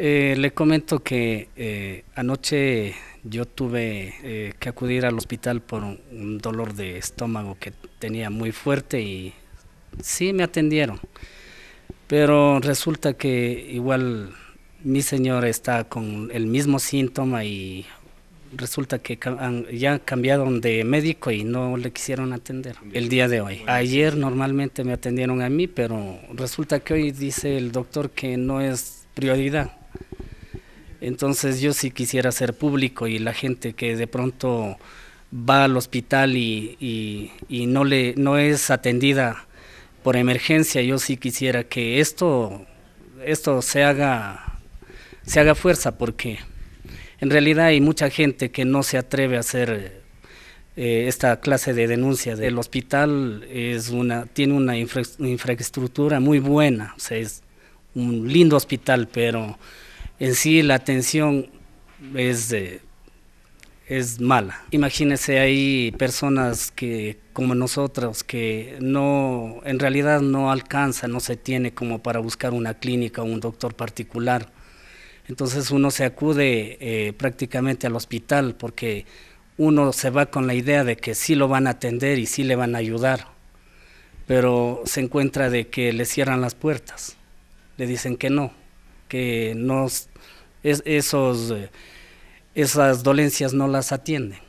Eh, le comento que eh, anoche yo tuve eh, que acudir al hospital por un dolor de estómago que tenía muy fuerte y sí me atendieron. Pero resulta que igual mi señor está con el mismo síntoma y resulta que ya cambiaron de médico y no le quisieron atender el día de hoy. Ayer normalmente me atendieron a mí, pero resulta que hoy dice el doctor que no es prioridad entonces yo sí quisiera ser público y la gente que de pronto va al hospital y, no, le, no es atendida por emergencia, yo sí quisiera que esto, esto se, haga, se haga fuerza porque en realidad hay mucha gente que no se atreve a hacer eh, esta clase de denuncia. El hospital es una, tiene una infraestructura muy buena, sea, es un lindo hospital, pero en sí la atención es, mala. Imagínense, hay personas que, como nosotros, que no, en realidad no alcanza, no se tiene como para buscar una clínica o un doctor particular. Entonces uno se acude eh, prácticamente al hospital porque uno se va con la idea de que sí lo van a atender y sí le van a ayudar, pero se encuentra de que le cierran las puertas, le dicen que no, que nos, es, esos, eh, esas dolencias no las atienden.